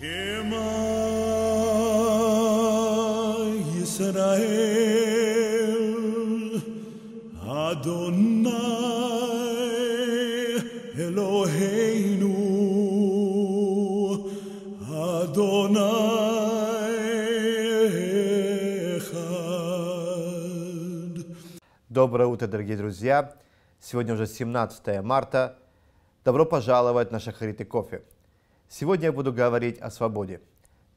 Доброе утро, дорогие друзья! Сегодня уже 17 марта. Добро пожаловать на Шахарит и кофе – Сегодня я буду говорить о свободе.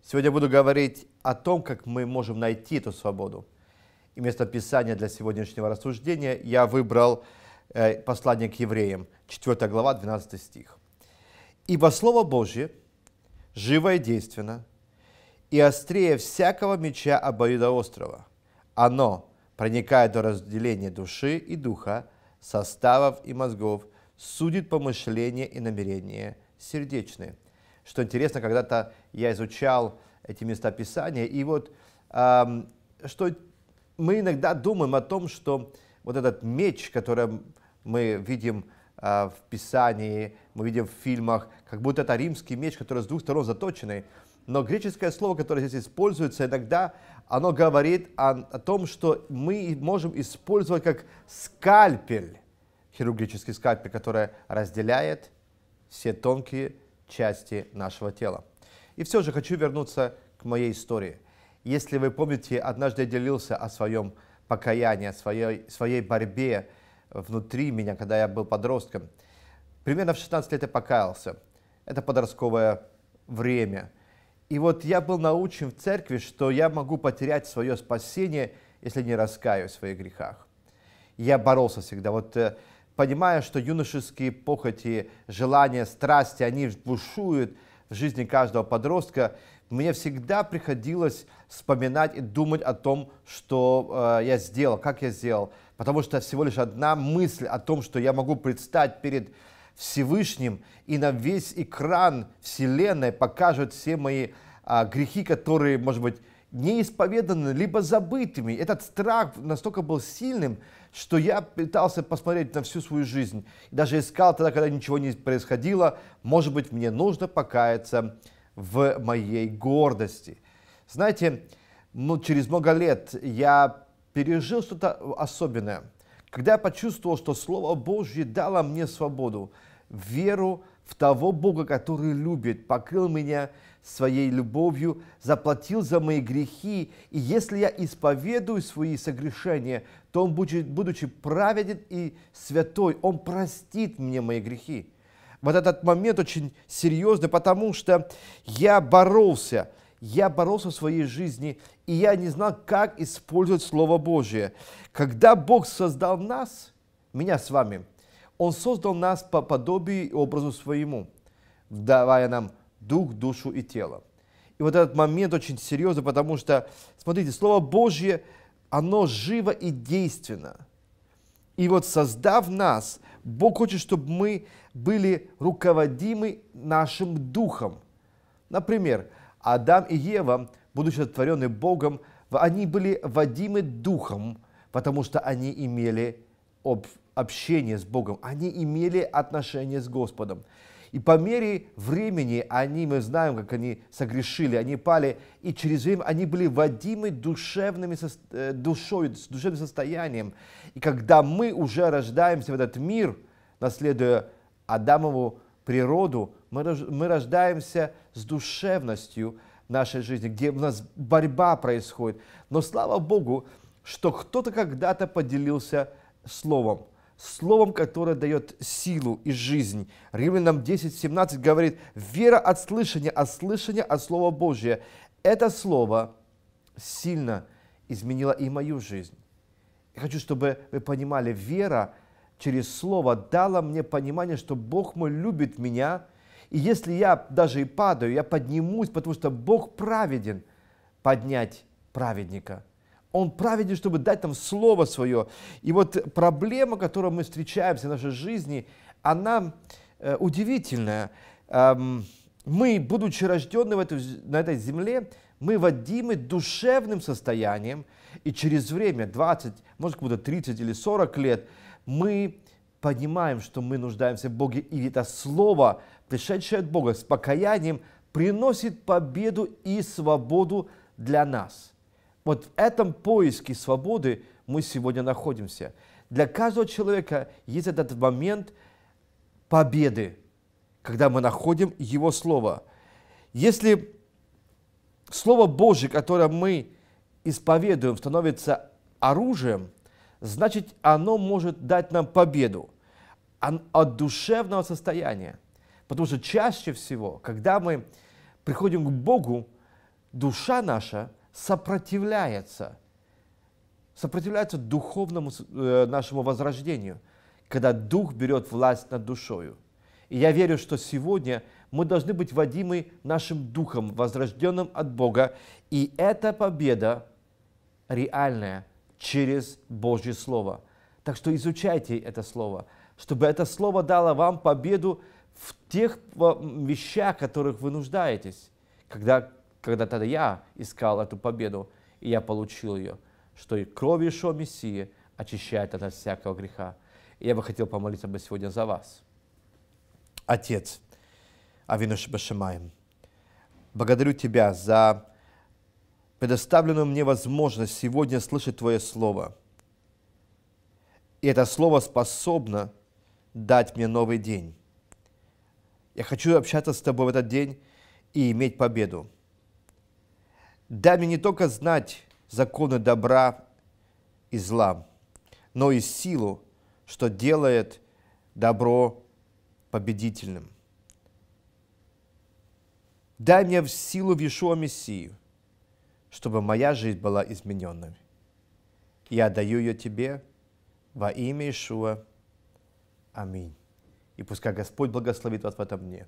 Сегодня я буду говорить о том, как мы можем найти эту свободу. И вместо Писания для сегодняшнего рассуждения я выбрал э, послание к евреям, 4 глава, 12 стих. «Ибо Слово Божье живо и действенно, и острее всякого меча обоюдоострого. Оно проникает до разделения души и духа, составов и мозгов, судит помышления и намерения сердечные – что интересно, когда-то я изучал эти места Писания, и вот эм, что мы иногда думаем о том, что вот этот меч, который мы видим э, в Писании, мы видим в фильмах, как будто это римский меч, который с двух сторон заточенный, но греческое слово, которое здесь используется, иногда оно говорит о, о том, что мы можем использовать как скальпель, хирургический скальпель, который разделяет все тонкие части нашего тела. И все же хочу вернуться к моей истории. Если вы помните, однажды я делился о своем покаянии, о своей, своей борьбе внутри меня, когда я был подростком. Примерно в 16 лет я покаялся. Это подростковое время. И вот я был научен в церкви, что я могу потерять свое спасение, если не раскаюсь в своих грехах. Я боролся всегда. Вот э, понимая, что юношеские похоти, желания, страсти, они бушуют в жизни каждого подростка, мне всегда приходилось вспоминать и думать о том, что э, я сделал, как я сделал. Потому что всего лишь одна мысль о том, что я могу предстать перед Всевышним и на весь экран Вселенной покажут все мои э, грехи, которые, может быть, неисповеданными, либо забытыми. Этот страх настолько был сильным, что я пытался посмотреть на всю свою жизнь. Даже искал тогда, когда ничего не происходило, может быть, мне нужно покаяться в моей гордости. Знаете, ну, через много лет я пережил что-то особенное. Когда я почувствовал, что Слово Божье дало мне свободу, веру в того Бога, который любит, покрыл меня своей любовью заплатил за мои грехи, и если я исповедую свои согрешения, то Он, будет будучи праведен и святой, Он простит мне мои грехи. Вот этот момент очень серьезный, потому что я боролся, я боролся в своей жизни, и я не знал, как использовать Слово Божие. Когда Бог создал нас, меня с вами, Он создал нас по подобию и образу своему, давая нам дух, душу и тело. И вот этот момент очень серьезный, потому что, смотрите, Слово Божье, оно живо и действенно. И вот создав нас, Бог хочет, чтобы мы были руководимы нашим духом. Например, Адам и Ева, будучи сотворены Богом, они были водимы духом, потому что они имели общение с Богом, они имели отношение с Господом. И по мере времени они, мы знаем, как они согрешили, они пали, и через время они были водимы душевными, э, душой, душевным состоянием. И когда мы уже рождаемся в этот мир, наследуя Адамову природу, мы рождаемся с душевностью нашей жизни, где у нас борьба происходит. Но слава Богу, что кто-то когда-то поделился словом – словом, которое дает силу и жизнь. Римлянам 10.17 говорит, вера от слышания, от слышания от Слова Божия. Это слово сильно изменило и мою жизнь. Я хочу, чтобы вы понимали, вера через слово дала мне понимание, что Бог мой любит меня, и если я даже и падаю, я поднимусь, потому что Бог праведен поднять праведника – он праведен, чтобы дать нам Слово Свое. И вот проблема, которую мы встречаемся в нашей жизни, она э, удивительная. Эм, мы, будучи рождены в эту, на этой земле, мы водимы душевным состоянием, и через время, 20, может, как будто 30 или 40 лет, мы понимаем, что мы нуждаемся в Боге, и это Слово, пришедшее от Бога с покаянием, приносит победу и свободу для нас – вот в этом поиске свободы мы сегодня находимся. Для каждого человека есть этот момент победы, когда мы находим Его Слово. Если Слово Божье, которое мы исповедуем, становится оружием, значит, оно может дать нам победу от душевного состояния. Потому что чаще всего, когда мы приходим к Богу, душа наша – сопротивляется, сопротивляется духовному э, нашему возрождению, когда дух берет власть над душою. И я верю, что сегодня мы должны быть водимы нашим духом, возрожденным от Бога, и эта победа реальная через Божье Слово. Так что изучайте это Слово, чтобы это Слово дало вам победу в тех вещах, которых вы нуждаетесь, когда когда тогда я искал эту победу, и я получил ее, что и кровь Ишо Мессии очищает от всякого греха. И я бы хотел помолиться бы сегодня за вас. Отец, Авинуш Башимаем, благодарю Тебя за предоставленную мне возможность сегодня слышать Твое Слово. И это Слово способно дать мне новый день. Я хочу общаться с Тобой в этот день и иметь победу. Дай мне не только знать законы добра и зла, но и силу, что делает добро победительным. Дай мне в силу в Иешуа Мессию, чтобы моя жизнь была измененной. Я даю ее тебе во имя Иешуа. Аминь. И пускай Господь благословит вас в этом дне.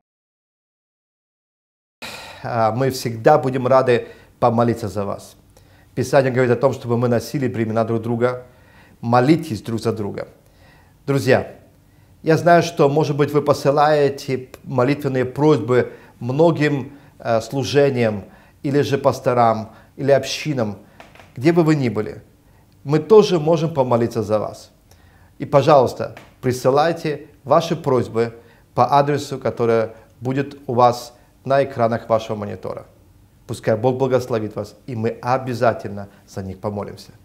А, мы всегда будем рады помолиться за вас. Писание говорит о том, чтобы мы носили бремена друг друга, молитесь друг за друга. Друзья, я знаю, что, может быть, вы посылаете молитвенные просьбы многим э, служениям, или же пасторам, или общинам, где бы вы ни были. Мы тоже можем помолиться за вас. И, пожалуйста, присылайте ваши просьбы по адресу, которая будет у вас на экранах вашего монитора. Пускай Бог благословит вас, и мы обязательно за них помолимся.